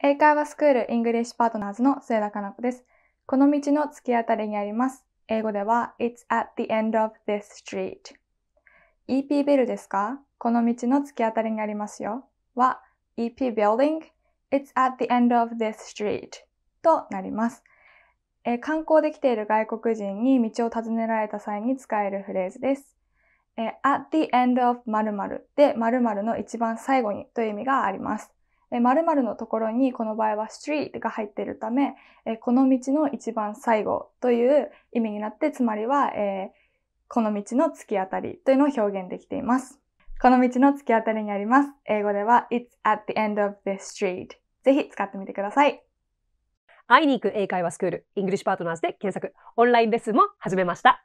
英会話スクールイングリッシュパートナーズの末田かな子です。この道の突き当たりにあります。英語では It's at the end of this street。EP ビルですかこの道の突き当たりにありますよ。は EP building It's at the end of this street となります。えー、観光できている外国人に道を尋ねられた際に使えるフレーズです。えー、at the end of 〇〇で〇〇の一番最後にという意味があります。〇〇のところにこの場合は street が入っているため、この道の一番最後という意味になって、つまりは、えこの道の突き当たりというのを表現できています。この道の突き当たりにあります。英語では It's at the end of the street。ぜひ使ってみてください。会いに行く英会話スクール、イングリッシュパートナーズで検索、オンラインレッスンも始めました。